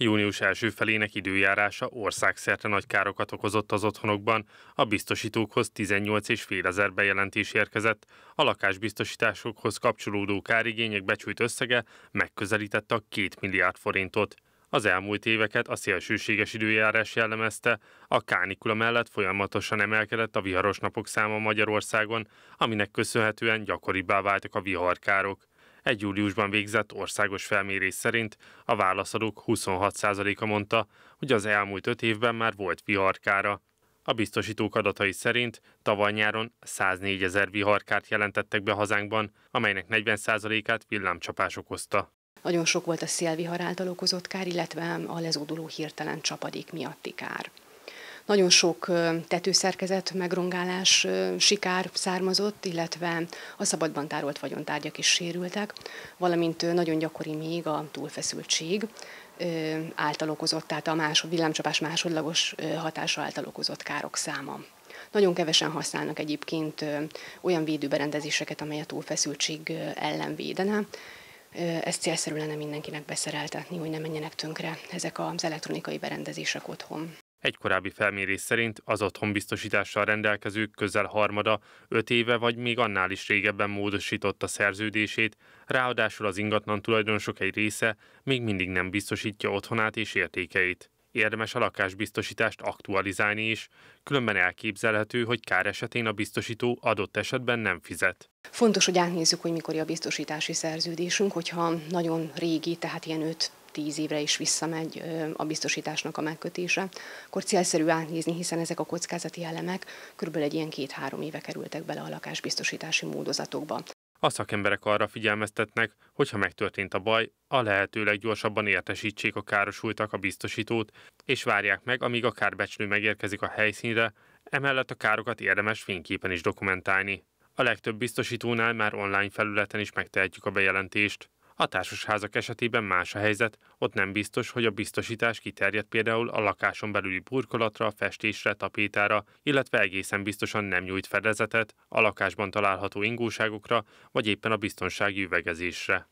Június első felének időjárása országszerte nagy károkat okozott az otthonokban, a biztosítókhoz 18,5 ezer bejelentés érkezett, a lakásbiztosításokhoz kapcsolódó kárigények becsült összege megközelítette a 2 milliárd forintot. Az elmúlt éveket a szélsőséges időjárás jellemezte, a kánikula mellett folyamatosan emelkedett a viharos napok száma Magyarországon, aminek köszönhetően gyakoribbá váltak a viharkárok. Egy júliusban végzett országos felmérés szerint a válaszadók 26%-a mondta, hogy az elmúlt öt évben már volt viharkára. A biztosítók adatai szerint tavaly nyáron 104 ezer viharkárt jelentettek be hazánkban, amelynek 40%-át villámcsapás okozta. Nagyon sok volt a szélvihar által okozott kár, illetve a lezóduló hirtelen csapadék miatti kár. Nagyon sok tetőszerkezet, megrongálás, sikár származott, illetve a szabadban tárolt vagyontárgyak is sérültek, valamint nagyon gyakori még a túlfeszültség által okozott, tehát a másod, villámcsapás másodlagos hatása által okozott károk száma. Nagyon kevesen használnak egyébként olyan védőberendezéseket, amely a túlfeszültség ellen védene. Ezt célszerű lenne mindenkinek beszereltetni, hogy ne menjenek tönkre ezek az elektronikai berendezések otthon. Egy korábbi felmérés szerint az otthonbiztosítással rendelkezők közel harmada öt éve vagy még annál is régebben módosította szerződését, ráadásul az ingatlan tulajdonosok egy része még mindig nem biztosítja otthonát és értékeit. Érdemes a lakásbiztosítást aktualizálni is, különben elképzelhető, hogy kár esetén a biztosító adott esetben nem fizet. Fontos, hogy átnézzük, hogy mikor a biztosítási szerződésünk, hogyha nagyon régi, tehát ilyen tíz évre is visszamegy a biztosításnak a megkötése, akkor célszerű átnézni, hiszen ezek a kockázati elemek körülbelül egy ilyen két-három éve kerültek bele a lakásbiztosítási módozatokba. A szakemberek arra figyelmeztetnek, hogy ha megtörtént a baj, a lehető leggyorsabban értesítsék a károsultak a biztosítót, és várják meg, amíg a kárbecsnő megérkezik a helyszínre, emellett a károkat érdemes fényképen is dokumentálni. A legtöbb biztosítónál már online felületen is megtehetjük a bejelentést. A társasházak esetében más a helyzet, ott nem biztos, hogy a biztosítás kiterjed például a lakáson belüli burkolatra, festésre, tapétára, illetve egészen biztosan nem nyújt fedezetet a lakásban található ingóságokra, vagy éppen a biztonsági üvegezésre.